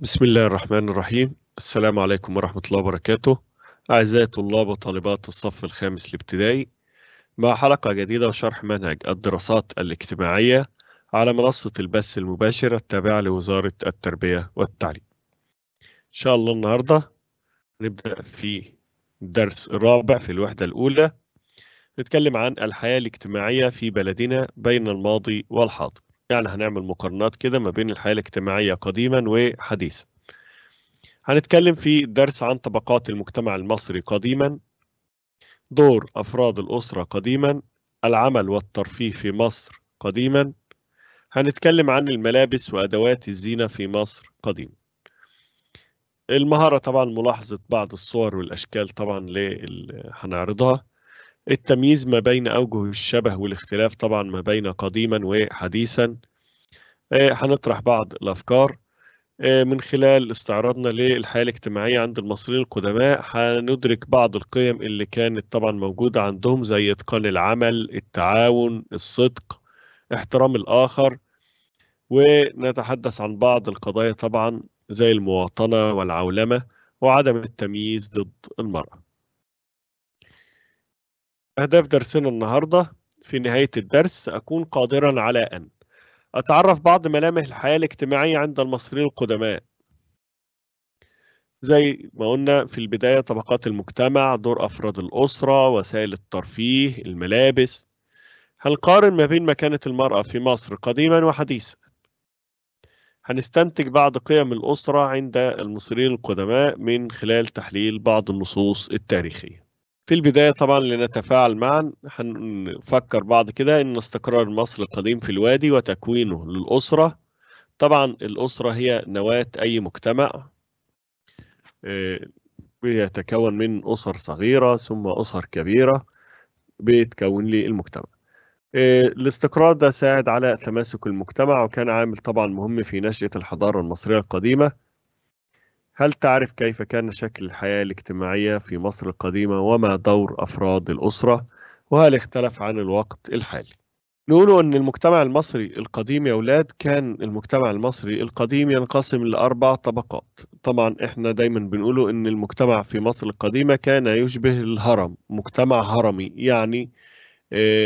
بسم الله الرحمن الرحيم السلام عليكم ورحمة الله وبركاته أعزائي طلاب وطالبات الصف الخامس الابتدائي مع حلقة جديدة وشرح منهج الدراسات الاجتماعية على منصة البث المباشرة التابعة لوزارة التربية والتعليم إن شاء الله النهاردة نبدأ في الدرس الرابع في الوحدة الأولى نتكلم عن الحياة الاجتماعية في بلدنا بين الماضي والحاضر يعني هنعمل مقارنات كده ما بين الحياة الاجتماعية قديما وحديثا هنتكلم في درس عن طبقات المجتمع المصري قديما دور أفراد الأسرة قديما العمل والترفيه في مصر قديما هنتكلم عن الملابس وأدوات الزينة في مصر قديما المهارة طبعا ملاحظة بعض الصور والأشكال طبعا اللي هنعرضها التمييز ما بين أوجه الشبه والاختلاف طبعا ما بين قديما وحديثا آه، هنطرح بعض الأفكار آه، من خلال استعراضنا للحياة الاجتماعية عند المصريين القدماء هندرك بعض القيم اللي كانت طبعا موجودة عندهم زي إتقان العمل التعاون الصدق احترام الآخر ونتحدث عن بعض القضايا طبعا زي المواطنة والعولمة وعدم التمييز ضد المرأة أهداف درسنا النهاردة في نهاية الدرس أكون قادرا على أن أتعرف بعض ملامح الحياة الاجتماعية عند المصريين القدماء زي ما قلنا في البداية طبقات المجتمع دور أفراد الأسرة وسائل الترفيه الملابس هنقارن ما بين مكانة المرأة في مصر قديما وحديثا هنستنتج بعض قيم الأسرة عند المصريين القدماء من خلال تحليل بعض النصوص التاريخية في البداية طبعا لنتفاعل معا هنفكر بعض كده إن استقرار مصر القديم في الوادي وتكوينه للأسرة طبعا الأسرة هي نواة أي مجتمع آه، بيتكون من أسر صغيرة ثم أسر كبيرة بيتكون لي المجتمع آه، الاستقرار ده ساعد على تماسك المجتمع وكان عامل طبعا مهم في نشأة الحضارة المصرية القديمة هل تعرف كيف كان شكل الحياة الاجتماعية في مصر القديمة وما دور أفراد الأسرة وهل اختلف عن الوقت الحالي نقول أن المجتمع المصري القديم يا أولاد كان المجتمع المصري القديم ينقسم لأربع طبقات طبعا إحنا دايما بنقوله أن المجتمع في مصر القديمة كان يشبه الهرم مجتمع هرمي يعني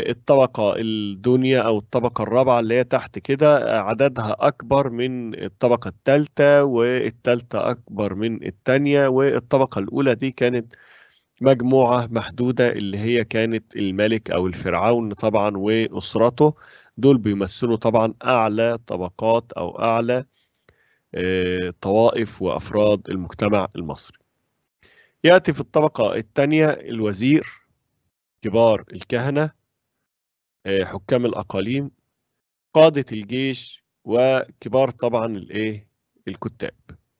الطبقة الدنيا أو الطبقة الرابعة اللي هي تحت كده عددها أكبر من الطبقة الثالثة والثالثة أكبر من الثانية والطبقة الأولى دي كانت مجموعة محدودة اللي هي كانت الملك أو الفرعون طبعا وأسرته دول بيمثلوا طبعا أعلى طبقات أو أعلى آه، طوائف وأفراد المجتمع المصري يأتي في الطبقة الثانية الوزير كبار الكهنة آه، حكام الاقاليم قاده الجيش وكبار طبعا الايه الكتاب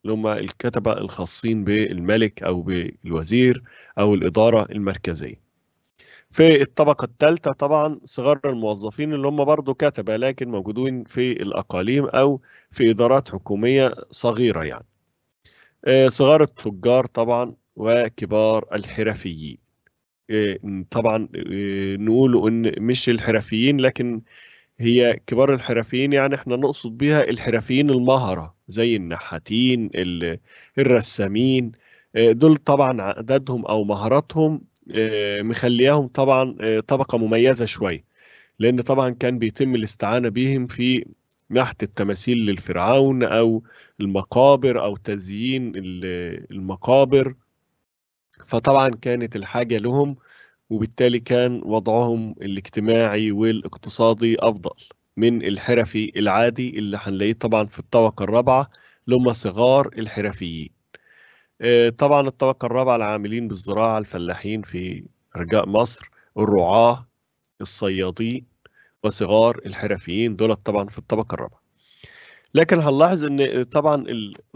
اللي هم الكتبه الخاصين بالملك او بالوزير او الاداره المركزيه في الطبقة الثالثة طبعا صغار الموظفين اللي هم برضو كتبة لكن موجودين في الأقاليم أو في إدارات حكومية صغيرة يعني آه، صغار التجار طبعا وكبار الحرفيين آه، طبعا آه، نقول ان مش الحرفيين لكن هي كبار الحرفيين يعني احنا نقصد بيها الحرفيين المهرة زي النحاتين الرسامين آه، دول طبعا عددهم او مهاراتهم مخلياهم طبعا طبقة مميزة شوية لان طبعا كان بيتم الاستعانة بهم في نحت التماثيل للفرعون او المقابر او تزيين المقابر فطبعا كانت الحاجة لهم وبالتالي كان وضعهم الاجتماعي والاقتصادي أفضل من الحرفي العادي اللي هنلاقيه طبعا في الطبقة الرابعة اللي صغار الحرفيين آه، طبعا الطبقة الرابعة العاملين بالزراعة الفلاحين في رجاء مصر الرعاة الصيادين وصغار الحرفيين دولت طبعا في الطبقة الرابعة لكن هنلاحظ ان طبعا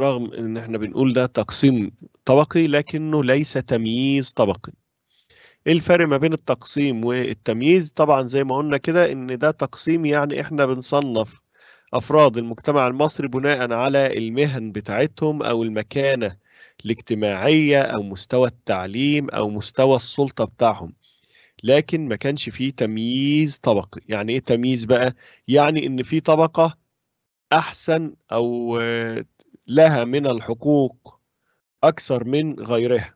رغم ان احنا بنقول ده تقسيم طبقي لكنه ليس تمييز طبقي ايه الفرق ما بين التقسيم والتمييز طبعا زي ما قلنا كده ان ده تقسيم يعني احنا بنصنف افراد المجتمع المصري بناء على المهن بتاعتهم او المكانه الاجتماعيه او مستوى التعليم او مستوى السلطه بتاعهم لكن ما كانش فيه تمييز طبقي يعني ايه تمييز بقى يعني ان في طبقه احسن او لها من الحقوق اكثر من غيرها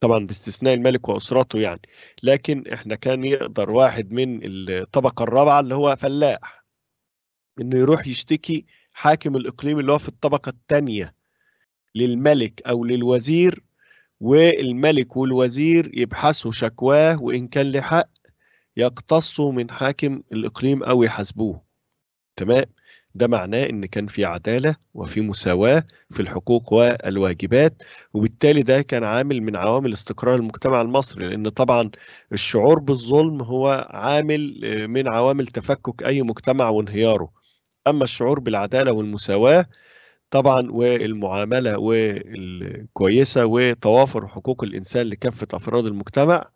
طبعا باستثناء الملك واسرته يعني لكن احنا كان يقدر واحد من الطبقه الرابعه اللي هو فلاح انه يروح يشتكي حاكم الاقليم اللي هو في الطبقه الثانيه للملك او للوزير والملك والوزير يبحثوا شكواه وان كان له حق يقتصوا من حاكم الاقليم او يحاسبوه تمام ده معناه ان كان في عداله وفي مساواه في الحقوق والواجبات وبالتالي ده كان عامل من عوامل استقرار المجتمع المصري لان طبعا الشعور بالظلم هو عامل آه، من عوامل تفكك اي مجتمع وانهياره اما الشعور بالعداله والمساواه طبعا والمعامله والكويسه وتوافر حقوق الانسان لكافه افراد المجتمع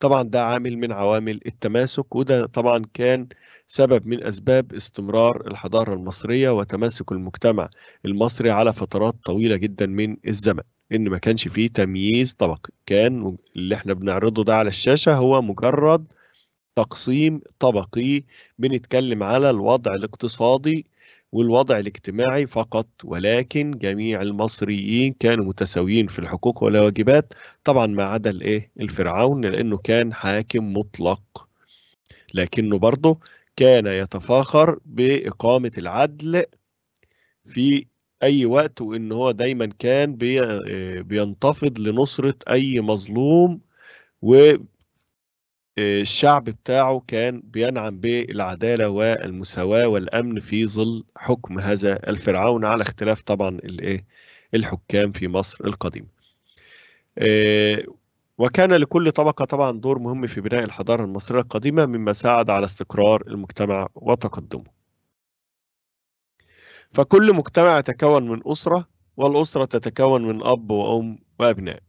طبعا ده عامل من عوامل التماسك وده طبعا كان سبب من أسباب استمرار الحضارة المصرية وتماسك المجتمع المصري على فترات طويلة جدا من الزمن إن ما كانش فيه تمييز طبقي كان اللي احنا بنعرضه ده على الشاشة هو مجرد تقسيم طبقي بنتكلم على الوضع الاقتصادي والوضع الاجتماعي فقط ولكن جميع المصريين كانوا متساويين في الحقوق والواجبات طبعا ما عدا الايه الفرعون لانه كان حاكم مطلق لكنه برضه كان يتفاخر بإقامة العدل في أي وقت وإن هو دايما كان آه، بينتفض لنصرة أي مظلوم و الشعب بتاعه كان بينعم بالعدالة والمساواة والأمن في ظل حكم هذا الفرعون على اختلاف طبعا الحكام في مصر القديمة آه، وكان لكل طبقة طبعا دور مهم في بناء الحضارة المصرية القديمة مما ساعد على استقرار المجتمع وتقدمه فكل مجتمع يتكون من أسرة والأسرة تتكون من أب وأم وأبناء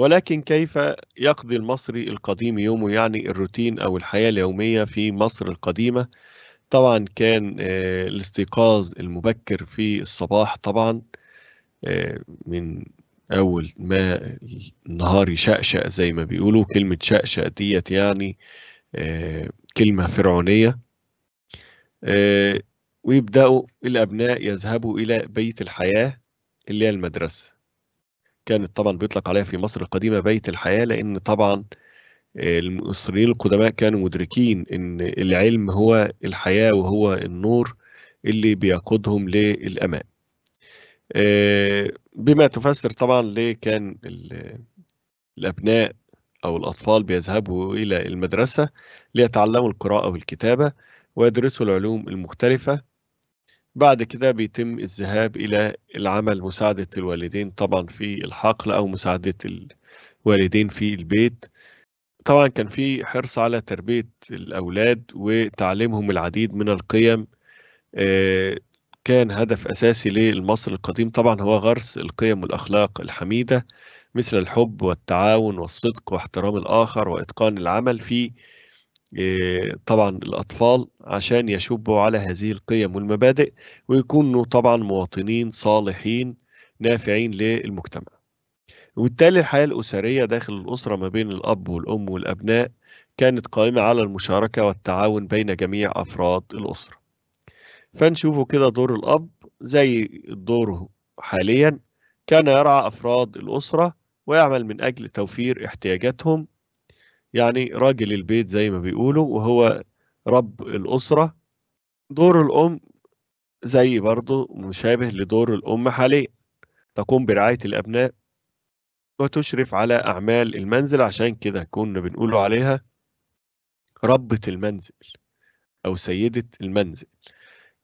ولكن كيف يقضي المصري القديم يومه يعني الروتين أو الحياة اليومية في مصر القديمة طبعا كان آه، الاستيقاظ المبكر في الصباح طبعا آه، من أول ما النهار يشقشق زي ما بيقولوا كلمة شقشق ديت يعني آه، كلمة فرعونية ويبدأوا الأبناء يذهبوا إلى بيت الحياة اللي هي المدرسة كانت طبعا بيطلق عليها في مصر القديمة بيت الحياة لأن طبعا المصريين القدماء كانوا مدركين ان العلم هو الحياة وهو النور اللي بيقودهم للأمان آه، بما تفسر طبعا ليه كان الأبناء أو الأطفال بيذهبوا إلى المدرسة ليتعلموا القراءة والكتابة ويدرسوا العلوم المختلفة بعد كده بيتم الذهاب إلى العمل مساعدة الوالدين طبعا في الحقل أو مساعدة الوالدين في البيت طبعا كان في حرص على تربية الأولاد وتعليمهم العديد من القيم آه، كان هدف أساسي للمصر القديم طبعا هو غرس القيم والأخلاق الحميدة مثل الحب والتعاون والصدق واحترام الآخر وإتقان العمل في آه، طبعا الأطفال عشان يشبوا على هذه القيم والمبادئ ويكونوا طبعا مواطنين صالحين نافعين للمجتمع وبالتالي الحياة الأسرية داخل الأسرة ما بين الأب والأم والأبناء كانت قائمة على المشاركة والتعاون بين جميع أفراد الأسرة فنشوفوا كده دور الأب زي دوره حاليا كان يرعى أفراد الأسرة ويعمل من أجل توفير احتياجاتهم يعني راجل البيت زي ما بيقولوا وهو رب الأسرة دور الأم زي برضه مشابه لدور الأم حاليا تقوم برعاية الأبناء وتشرف على أعمال المنزل عشان كده كنا بنقول عليها ربة المنزل أو سيدة المنزل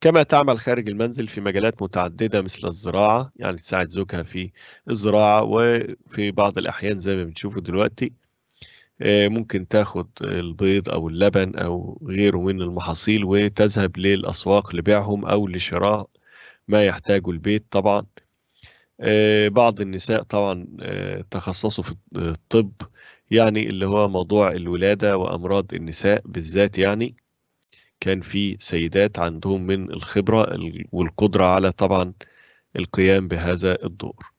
كما تعمل خارج المنزل في مجالات متعددة مثل الزراعة يعني تساعد زوجها في الزراعة وفي بعض الأحيان زي ما بنشوفه دلوقتي آه، ممكن تاخد البيض أو اللبن أو غيره من المحاصيل وتذهب للأسواق لبيعهم أو لشراء ما يحتاجه البيت طبعا آه، بعض النساء طبعا آه، تخصصوا في الطب يعني اللي هو موضوع الولادة وأمراض النساء بالذات يعني كان في سيدات عندهم من الخبرة والقدرة على طبعا القيام بهذا الدور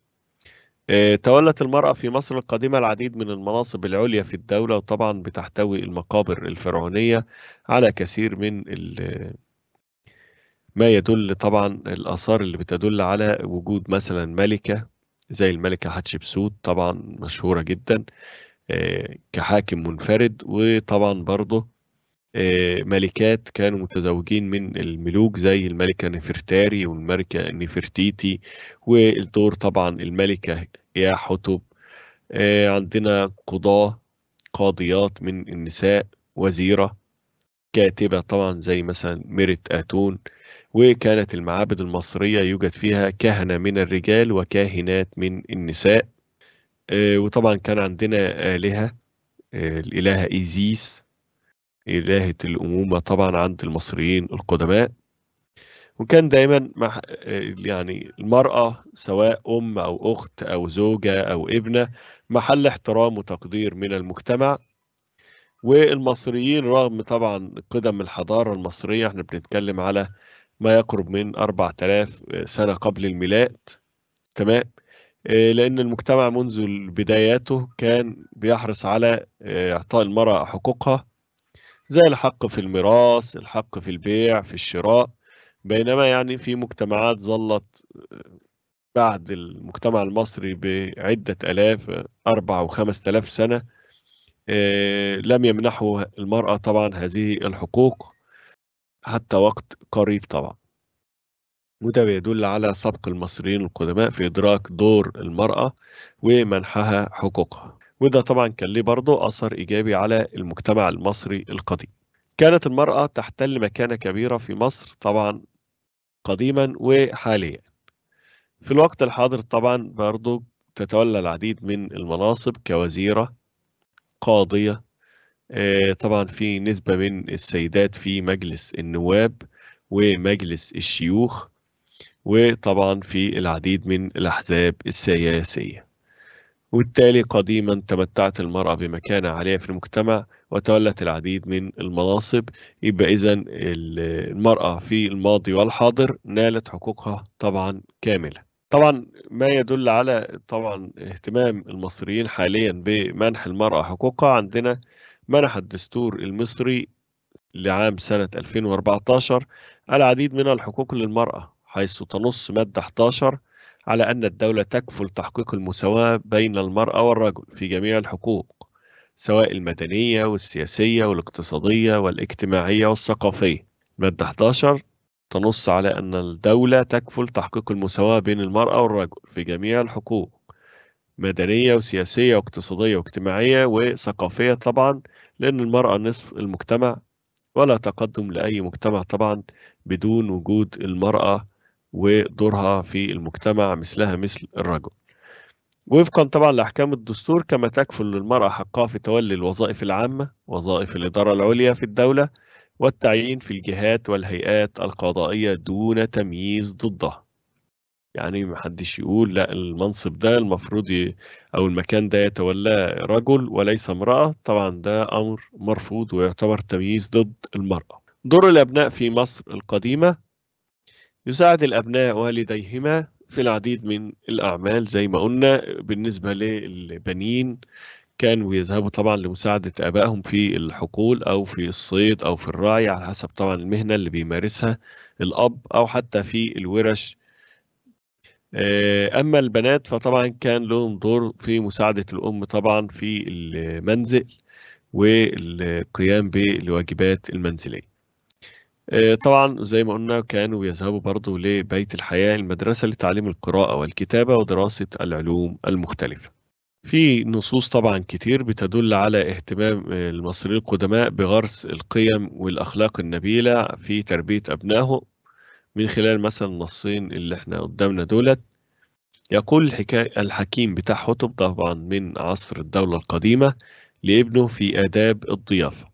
آه، تولت المرأة في مصر القديمة العديد من المناصب العليا في الدولة وطبعا بتحتوي المقابر الفرعونية على كثير من ما يدل طبعا الآثار اللي بتدل على وجود مثلا ملكة زي الملكة حتشبسوت طبعا مشهورة جدا آه، كحاكم منفرد وطبعا برضه آه، ملكات كانوا متزوجين من الملوك زي الملكة نفرتاري والملكة نفرتيتي والدور طبعا الملكة يا حتب آه، عندنا قضاة قاضيات من النساء وزيرة كاتبة طبعا زي مثلا ميرت آتون وكانت المعابد المصرية يوجد فيها كهنة من الرجال وكاهنات من النساء آه، وطبعا كان عندنا آلهة الإلهة إيزيس إلهة الأمومة طبعا عند المصريين القدماء وكان دايما مع يعني المرأة سواء أم أو أخت أو زوجة أو ابنة محل احترام وتقدير من المجتمع والمصريين رغم طبعا قدم الحضارة المصرية احنا بنتكلم على ما يقرب من 4000 سنة قبل الميلاد تمام لأن المجتمع منذ بداياته كان بيحرص على إعطاء المرأة حقوقها زي الحق في الميراث الحق في البيع في الشراء بينما يعني في مجتمعات ظلت آه، بعد المجتمع المصري بعدة ألاف أربع وخمس آلاف سنة آه، لم يمنحوا المرأة طبعا هذه الحقوق حتى وقت قريب طبعا وده بيدل على سبق المصريين القدماء في إدراك دور المرأة ومنحها حقوقها وده طبعا كان ليه برضه أثر إيجابي على المجتمع المصري القديم كانت المرأة تحتل مكانة كبيرة في مصر طبعا قديما وحاليا في الوقت الحاضر طبعا برضه تتولى العديد من المناصب كوزيرة قاضية آه، طبعا في نسبة من السيدات في مجلس النواب ومجلس الشيوخ وطبعا في العديد من الأحزاب السياسية وبالتالي قديما تمتعت المرأة بمكانة عالية في المجتمع وتولت العديد من المناصب يبقى إذا المرأة في الماضي والحاضر نالت حقوقها طبعا كاملة طبعا ما يدل على طبعا اهتمام المصريين حاليا بمنح المرأة حقوقها عندنا منح الدستور المصري لعام سنة 2014 العديد من الحقوق للمرأة حيث تنص مادة 11 على أن الدولة تكفل تحقيق المساواة بين المرأة والرجل في جميع الحقوق سواء المدنية والسياسية والاقتصادية والاجتماعية والثقافية مادة 11 تنص على أن الدولة تكفل تحقيق المساواة بين المرأة والرجل في جميع الحقوق مدنية وسياسية واقتصادية واجتماعية وثقافية طبعا لأن المرأة نصف المجتمع ولا تقدم لأي مجتمع طبعا بدون وجود المرأة ودورها في المجتمع مثلها مثل الرجل وفقا طبعا لاحكام الدستور كما تكفل للمراه حقها في تولي الوظائف العامه وظائف الاداره العليا في الدوله والتعيين في الجهات والهيئات القضائيه دون تمييز ضدها يعني محدش يقول لا المنصب ده المفروض ي... او المكان ده يتولاه رجل وليس امراه طبعا ده امر مرفوض ويعتبر تمييز ضد المراه دور الابناء في مصر القديمه يساعد الأبناء والديهما في العديد من الأعمال زي ما قلنا بالنسبة للبنين كانوا يذهبوا طبعا لمساعدة آبائهم في الحقول أو في الصيد أو في الرعي على حسب طبعا المهنة اللي بيمارسها الأب أو حتى في الورش آه، أما البنات فطبعا كان لهم دور في مساعدة الأم طبعا في المنزل والقيام بالواجبات المنزلية آه، طبعا زي ما قلنا كانوا يذهبوا برضو لبيت الحياة المدرسة لتعليم القراءة والكتابة ودراسة العلوم المختلفة في نصوص طبعا كتير بتدل على اهتمام آه، المصريين القدماء بغرس القيم والأخلاق النبيلة في تربية أبنائهم من خلال مثلا النصين اللي احنا قدامنا دولت يقول الحكاية الحكيم بتاع حطب طبعا من عصر الدولة القديمة لابنه في آداب الضيافة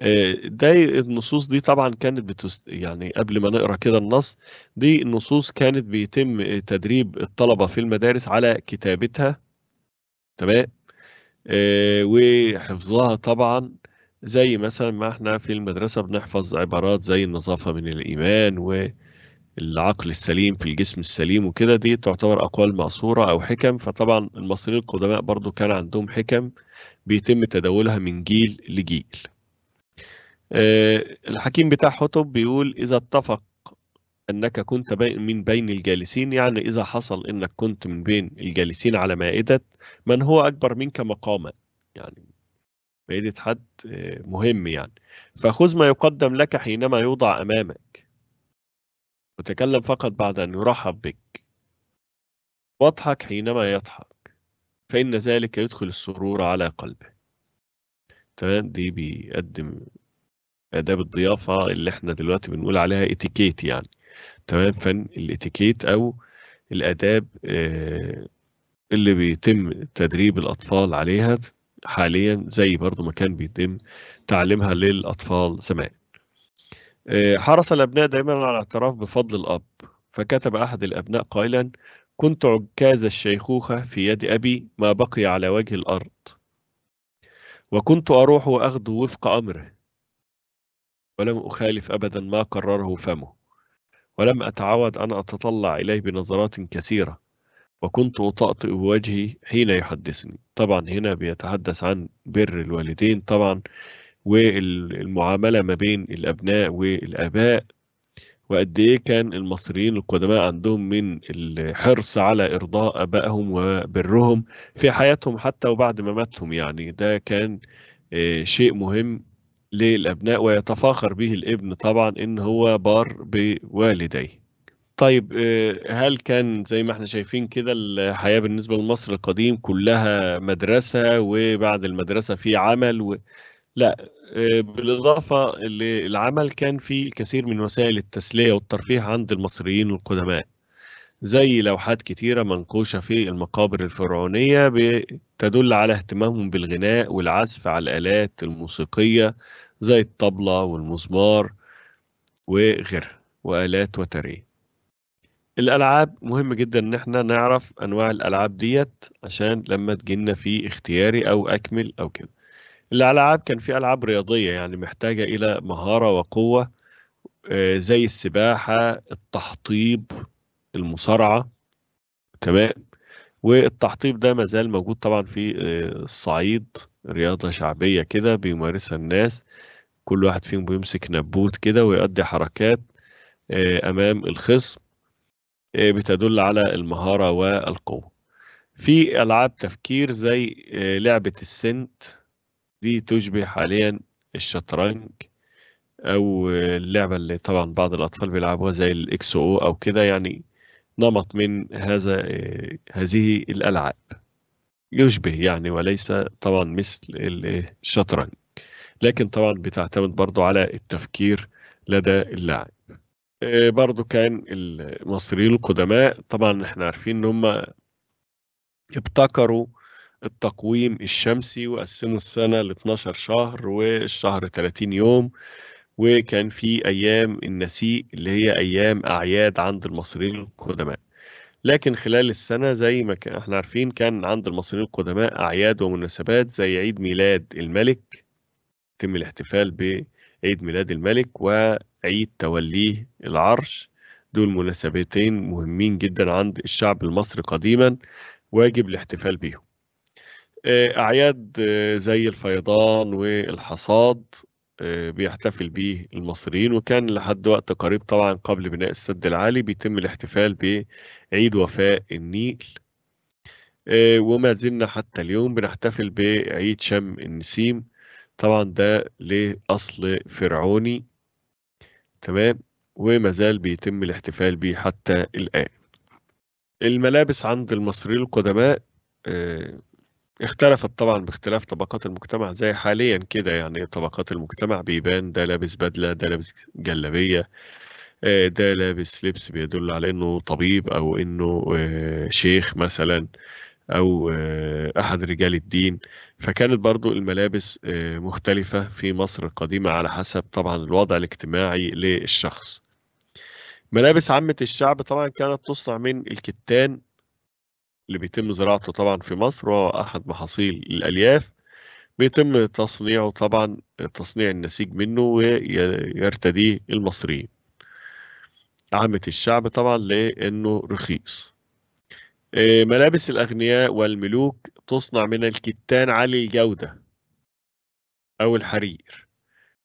آه، ده النصوص دي طبعا كانت بتست... يعني قبل ما نقرا كده النص دي النصوص كانت بيتم تدريب الطلبه في المدارس على كتابتها تمام آه، وحفظها طبعا زي مثلا ما احنا في المدرسه بنحفظ عبارات زي النظافه من الايمان والعقل السليم في الجسم السليم وكده دي تعتبر اقوال مأثوره او حكم فطبعا المصريين القدماء برضو كان عندهم حكم بيتم تداولها من جيل لجيل آه، الحكيم بتاع حطب بيقول إذا اتفق أنك كنت من بين الجالسين يعني إذا حصل أنك كنت من بين الجالسين على مائدة من هو أكبر منك مقاما يعني مائدة حد آه، مهم يعني فخذ ما يقدم لك حينما يوضع أمامك وتكلم فقط بعد أن يرحب بك واضحك حينما يضحك فإن ذلك يدخل السرور على قلبه تمام دي بيقدم آداب الضيافة اللي احنا دلوقتي بنقول عليها اتيكيت يعني تمام فن الاتيكيت أو الآداب آه، اللي بيتم تدريب الأطفال عليها حاليا زي برضو ما كان بيتم تعليمها للأطفال زمان آه، حرص الأبناء دائما على الاعتراف بفضل الأب فكتب أحد الأبناء قائلا كنت عكاز الشيخوخة في يد أبي ما بقي على وجه الأرض وكنت أروح وأغدو وفق أمره ولم أخالف أبدا ما قرره فمه ولم أتعود أن أتطلع إليه بنظرات كثيرة وكنت أطأطئ وجهي حين يحدثني طبعا هنا بيتحدث عن بر الوالدين طبعا والمعاملة ما بين الأبناء والآباء وقد إيه كان المصريين القدماء عندهم من الحرص على إرضاء أبائهم وبرهم في حياتهم حتى وبعد ما ماتهم يعني ده كان آه، شيء مهم للأبناء ويتفاخر به الابن طبعا إن هو بار بوالديه طيب آه، هل كان زي ما احنا شايفين كده الحياة بالنسبة لمصر القديم كلها مدرسة وبعد المدرسة في عمل و... لا آه، بالإضافة للعمل كان في الكثير من وسائل التسلية والترفيه عند المصريين القدماء زي لوحات كتيرة منقوشة في المقابر الفرعونية تدل على اهتمامهم بالغناء والعزف على الآلات الموسيقية زي الطبلة والمزمار وغيرها وآلات وتريه الألعاب مهم جدا إن احنا نعرف أنواع الألعاب ديت عشان لما تجينا في اختياري أو أكمل أو كده الألعاب كان في ألعاب رياضية يعني محتاجة إلى مهارة وقوة آه، زي السباحة التحطيب المصارعة تمام والتحطيب ده مازال موجود طبعا في الصعيد آه، رياضة شعبية كده بيمارسها الناس كل واحد فيهم بيمسك نبوت كده ويؤدي حركات آه، أمام الخصم آه، بتدل على المهارة والقوة في ألعاب تفكير زي لعبة السنت دي تشبه حاليا الشطرنج أو اللعبة اللي طبعا بعض الأطفال بيلعبوها زي الإكس أو أو كده يعني نمط من هذا آه، هذه الألعاب يشبه يعني وليس طبعا مثل الشطرنج لكن طبعا بتعتمد برضو على التفكير لدى اللاعب آه، برضو كان المصريين القدماء طبعا احنا عارفين ان هم ابتكروا التقويم الشمسي وقسموا السنة ل 12 شهر والشهر 30 يوم وكان في أيام النسيء اللي هي أيام أعياد عند المصريين القدماء لكن خلال السنة زي ما كان احنا عارفين كان عند المصريين القدماء أعياد ومناسبات زي عيد ميلاد الملك يتم الاحتفال بعيد ميلاد الملك وعيد توليه العرش دول مناسبتين مهمين جدا عند الشعب المصري قديما واجب الاحتفال بيهم آه، أعياد آه، زي الفيضان والحصاد آه، بيحتفل به المصريين وكان لحد وقت قريب طبعا قبل بناء السد العالي بيتم الاحتفال بعيد وفاء النيل آه، وما زلنا حتى اليوم بنحتفل بعيد شم النسيم طبعا ده ليه أصل فرعوني تمام وما زال بيتم الاحتفال به حتى الآن الملابس عند المصريين القدماء آه، اختلفت طبعًا باختلاف طبقات المجتمع زي حاليًا كده، يعني طبقات المجتمع بيبان ده لابس بدلة، ده لابس جلابية، آه، ده لابس لبس بيدل على إنه طبيب أو إنه آه، شيخ مثلًا أو آه، أحد رجال الدين، فكانت برضه الملابس مختلفة في مصر القديمة على حسب طبعًا الوضع الاجتماعي للشخص. ملابس عامة الشعب طبعًا كانت تصنع من الكتان اللي بيتم زراعته طبعا في مصر وهو أحد محاصيل الألياف بيتم تصنيعه طبعا تصنيع النسيج منه ويرتديه المصريين عامة الشعب طبعا لأنه رخيص آه، ملابس الأغنياء والملوك تصنع من الكتان عالي الجودة أو الحرير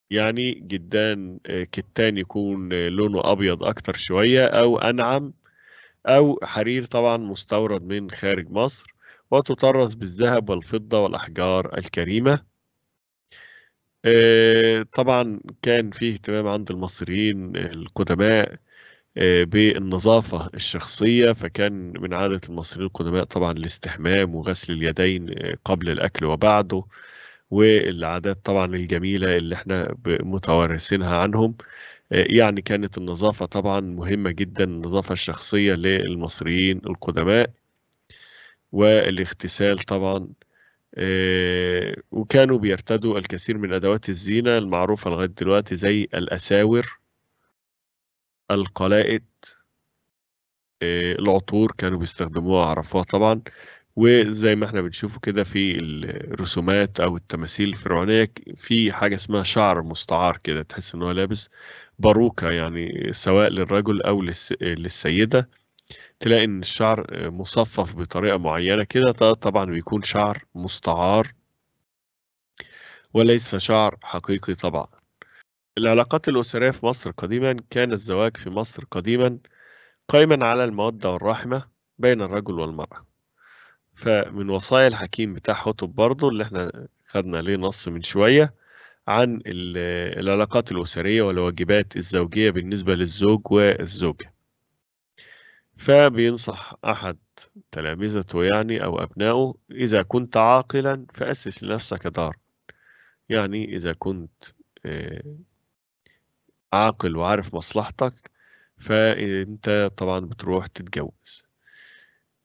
يعني جدان آه، كتان يكون آه، لونه أبيض أكتر شوية أو أنعم أو حرير طبعا مستورد من خارج مصر وتطرز بالذهب والفضة والأحجار الكريمة آه، طبعا كان فيه اهتمام عند المصريين القدماء آه، بالنظافة الشخصية فكان من عادة المصريين القدماء طبعا الاستحمام وغسل اليدين آه، قبل الأكل وبعده والعادات طبعا الجميلة اللي احنا متوارثينها عنهم يعني كانت النظافة طبعا مهمة جدا النظافة الشخصية للمصريين القدماء والاغتسال طبعا آه، وكانوا بيرتدوا الكثير من أدوات الزينة المعروفة لغاية دلوقتي زي الأساور القلائد آه، العطور كانوا بيستخدموها عرفوها طبعا وزي ما احنا بنشوفه كده في الرسومات او التماثيل الفرعونيه في حاجه اسمها شعر مستعار كده تحس ان هو لابس باروكه يعني سواء للرجل او للسيده تلاقي ان الشعر مصفف بطريقه معينه كده طبعا بيكون شعر مستعار وليس شعر حقيقي طبعا العلاقات الأسرية في مصر قديما كان الزواج في مصر قديما قائما على المودة والرحمة بين الرجل والمرأة فمن وصايا الحكيم بتاع حطب برضه اللي احنا خدنا ليه نص من شوية عن العلاقات الأسرية والواجبات الزوجية بالنسبة للزوج والزوجة فبينصح أحد تلامذته يعني أو أبنائه إذا كنت عاقلا فأسس لنفسك دار يعني إذا كنت آه، عاقل وعارف مصلحتك فأنت طبعا بتروح تتجوز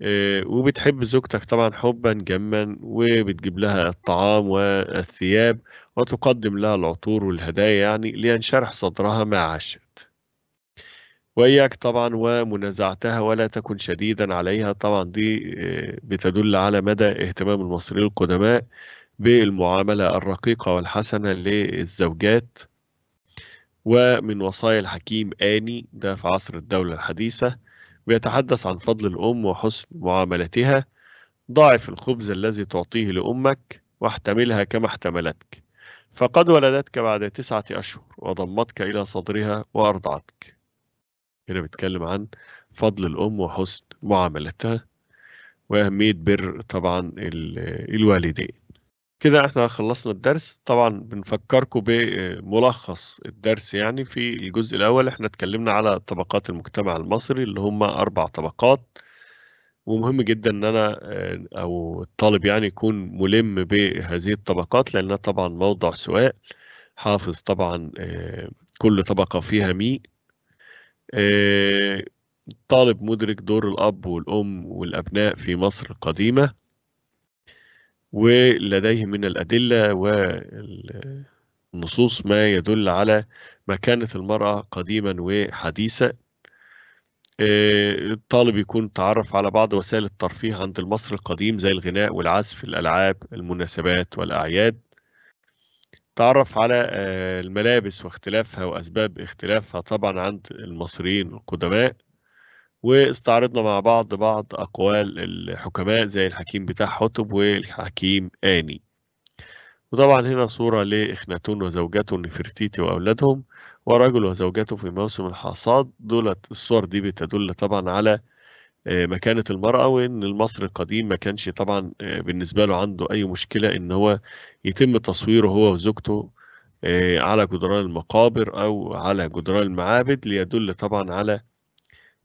آه، وبتحب زوجتك طبعا حبا جما وبتجيب لها الطعام والثياب وتقدم لها العطور والهدايا يعني لينشرح صدرها ما عاشت وإياك طبعا ومنازعتها ولا تكن شديدا عليها طبعا دي آه، بتدل على مدى اهتمام المصريين القدماء بالمعاملة الرقيقة والحسنة للزوجات ومن وصايا الحكيم آني ده في عصر الدولة الحديثة ويتحدث عن فضل الأم وحسن معاملتها ضاعف الخبز الذي تعطيه لأمك واحتملها كما احتملتك فقد ولدتك بعد تسعة أشهر وضمتك إلى صدرها وأرضعتك هنا بيتكلم عن فضل الأم وحسن معاملتها وأهمية بر طبعا الوالدين كده احنا خلصنا الدرس طبعا بنفكركم بملخص الدرس يعني في الجزء الاول احنا اتكلمنا على طبقات المجتمع المصري اللي هم اربع طبقات ومهم جدا ان انا آه، او الطالب يعني يكون ملم بهذه الطبقات لانها طبعا موضع سؤال حافظ طبعا آه، كل طبقة فيها مي الطالب آه، مدرك دور الاب والام والابناء في مصر القديمة ولديه من الأدلة والنصوص ما يدل على مكانة المرأة قديما وحديثا آه، الطالب يكون تعرف على بعض وسائل الترفيه عند المصري القديم زي الغناء والعزف الألعاب المناسبات والأعياد تعرف على آه، الملابس واختلافها وأسباب اختلافها طبعا عند المصريين القدماء واستعرضنا مع بعض بعض أقوال الحكماء زي الحكيم بتاع حطب والحكيم آني وطبعا هنا صورة لإخناتون وزوجته نفرتيتي وأولادهم ورجل وزوجته في موسم الحصاد دولت الصور دي بتدل طبعا على آه، مكانة المرأة وإن المصري القديم ما كانش طبعا آه، بالنسبة له عنده أي مشكلة إن هو يتم تصويره هو وزوجته آه، على جدران المقابر أو على جدران المعابد ليدل طبعا على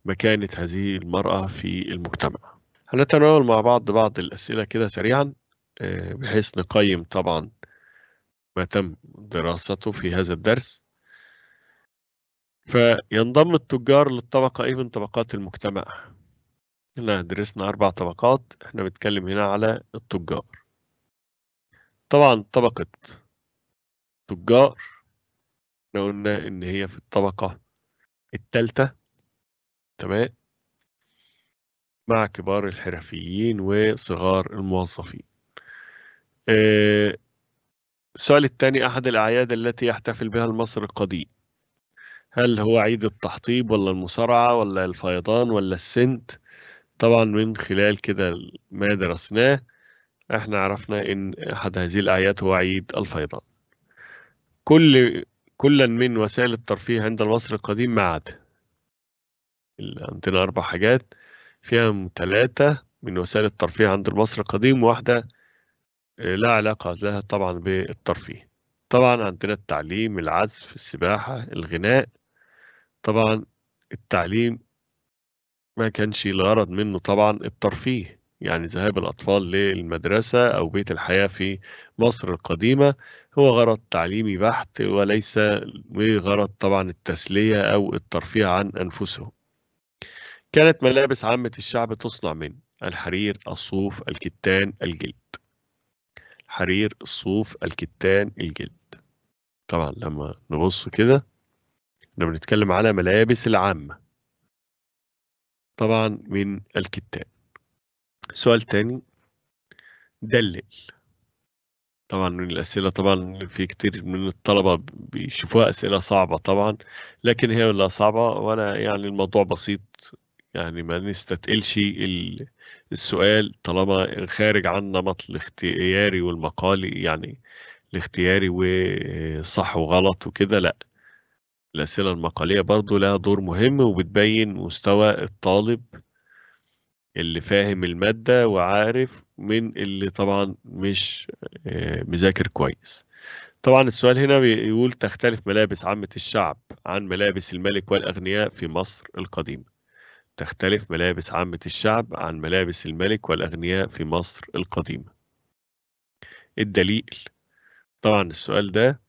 مكانة هذه المرأة في المجتمع هنتناول مع بعض بعض الأسئلة كده سريعا آه، بحيث نقيم طبعا ما تم دراسته في هذا الدرس فينضم التجار للطبقة إيه من طبقات المجتمع هنا درسنا أربع طبقات إحنا بنتكلم هنا على التجار طبعا طبقة تجار احنا قلنا إن هي في الطبقة الثالثة تمام مع كبار الحرفيين وصغار الموظفين آه السؤال الثاني أحد الأعياد التي يحتفل بها المصري القديم هل هو عيد التحطيب ولا المصارعة ولا الفيضان ولا السنت طبعا من خلال كده ما درسناه احنا عرفنا ان احد هذه الاعياد هو عيد الفيضان كل كلا من وسائل الترفيه عند المصري القديم ما عدا عندنا أربع حاجات فيها ثلاثة من وسائل الترفيه عند المصري القديم وواحدة آه، لا علاقة لها طبعا بالترفيه طبعا عندنا التعليم العزف السباحة الغناء طبعا التعليم ما كانش الغرض منه طبعا الترفيه يعني ذهاب الأطفال للمدرسة أو بيت الحياة في مصر القديمة هو غرض تعليمي بحت وليس بغرض طبعا التسلية أو الترفيه عن أنفسهم كانت ملابس عامة الشعب تصنع من الحرير الصوف الكتان الجلد حرير، الصوف الكتان الجلد طبعا لما نبص كده احنا بنتكلم على ملابس العامة طبعا من الكتان سؤال تاني دلل طبعا من الأسئلة طبعا في كتير من الطلبة بيشوفوها أسئلة صعبة طبعا لكن هي لا صعبة وأنا يعني الموضوع بسيط يعني ما نستتقلش السؤال طالما خارج عن نمط الاختياري والمقالي يعني الاختياري وصح وغلط وكده لا الأسئلة المقالية برضو لها دور مهم وبتبين مستوى الطالب اللي فاهم المادة وعارف من اللي طبعا مش آه، مذاكر كويس طبعا السؤال هنا بيقول تختلف ملابس عامة الشعب عن ملابس الملك والأغنياء في مصر القديمة تختلف ملابس عامة الشعب عن ملابس الملك والأغنياء في مصر القديمة الدليل طبعا السؤال ده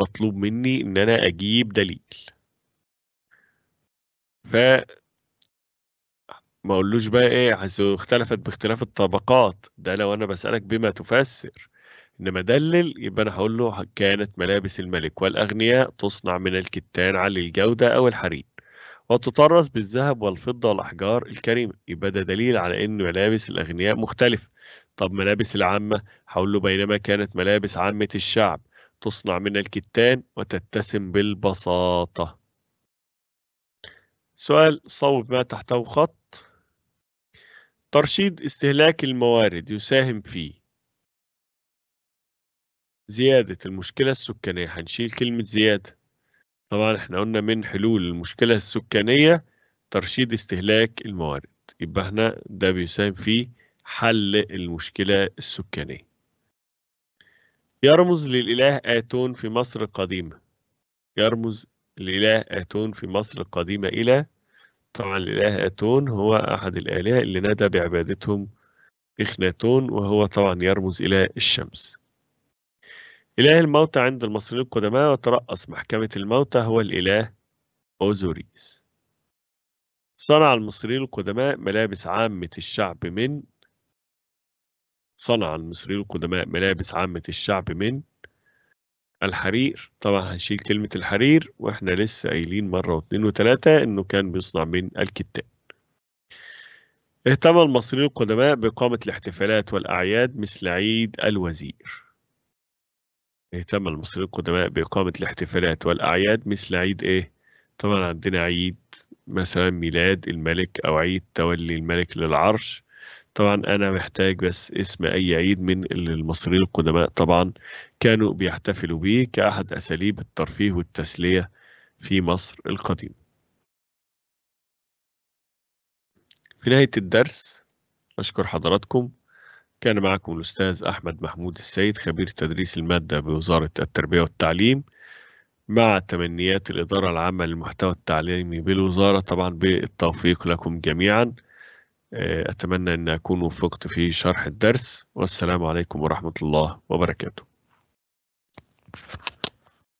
مطلوب مني إن أنا أجيب دليل ف ما اقولوش بقى ايه اختلفت باختلاف الطبقات ده لو انا بسالك بما تفسر انما دلل يبقى انا هقول له كانت ملابس الملك والاغنياء تصنع من الكتان عالي الجوده او الحرير وتطرز بالذهب والفضة والأحجار الكريمة يبقى ده دليل على إن ملابس الأغنياء مختلفة طب ملابس العامة حوله بينما كانت ملابس عامة الشعب تصنع من الكتان وتتسم بالبساطة سؤال صوب ما تحته خط ترشيد استهلاك الموارد يساهم في زيادة المشكلة السكانية هنشيل كلمة زيادة طبعا احنا قلنا من حلول المشكلة السكانية ترشيد استهلاك الموارد يبقى احنا ده بيساهم في حل المشكلة السكانية يرمز للإله آتون في مصر القديمة يرمز الإله آتون في مصر القديمة إلى طبعا الإله آتون هو أحد الآلهة اللي نادى بعبادتهم إخناتون وهو طبعا يرمز إلى الشمس إله الموتى عند المصريين القدماء وترأس محكمة الموتى هو الإله أوزوريس صنع المصريين القدماء ملابس عامة الشعب من صنع المصريين القدماء ملابس عامة الشعب من الحرير طبعا هنشيل كلمة الحرير واحنا لسه قايلين مرة واثنين وتلاتة انه كان بيصنع من الكتان اهتم المصريين القدماء بإقامة الاحتفالات والأعياد مثل عيد الوزير اهتم المصريين القدماء بإقامة الاحتفالات والأعياد مثل عيد إيه؟ طبعا عندنا عيد مثلا ميلاد الملك أو عيد تولي الملك للعرش طبعا أنا محتاج بس اسم أي عيد من اللي المصريين القدماء طبعا كانوا بيحتفلوا بيه كأحد أساليب الترفيه والتسلية في مصر القديمة في نهاية الدرس أشكر حضراتكم كان معكم الأستاذ أحمد محمود السيد خبير تدريس المادة بوزارة التربية والتعليم مع تمنيات الإدارة العامة للمحتوى التعليمي بالوزارة طبعا بالتوفيق لكم جميعا آه، أتمنى أن أكون وفقت في شرح الدرس والسلام عليكم ورحمة الله وبركاته